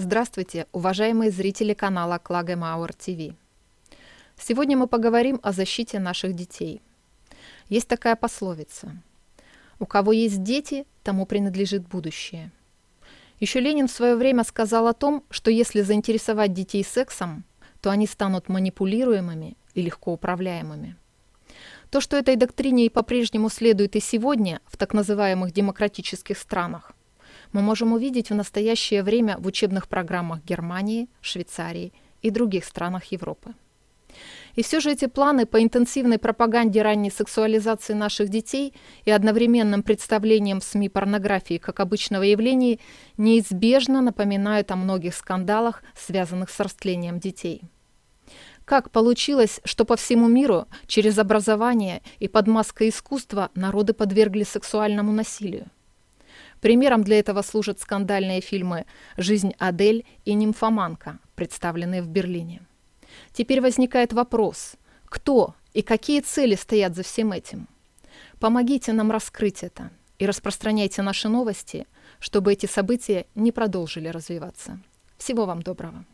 Здравствуйте, уважаемые зрители канала Клагемауэр ТВ. Сегодня мы поговорим о защите наших детей. Есть такая пословица. У кого есть дети, тому принадлежит будущее. Еще Ленин в свое время сказал о том, что если заинтересовать детей сексом, то они станут манипулируемыми и легко управляемыми. То, что этой доктрине и по-прежнему следует и сегодня в так называемых демократических странах, мы можем увидеть в настоящее время в учебных программах Германии, Швейцарии и других странах Европы. И все же эти планы по интенсивной пропаганде ранней сексуализации наших детей и одновременным представлением в СМИ порнографии как обычного явления неизбежно напоминают о многих скандалах, связанных с растлением детей. Как получилось, что по всему миру через образование и под маской искусства народы подвергли сексуальному насилию? Примером для этого служат скандальные фильмы «Жизнь Адель» и «Нимфоманка», представленные в Берлине. Теперь возникает вопрос, кто и какие цели стоят за всем этим? Помогите нам раскрыть это и распространяйте наши новости, чтобы эти события не продолжили развиваться. Всего вам доброго.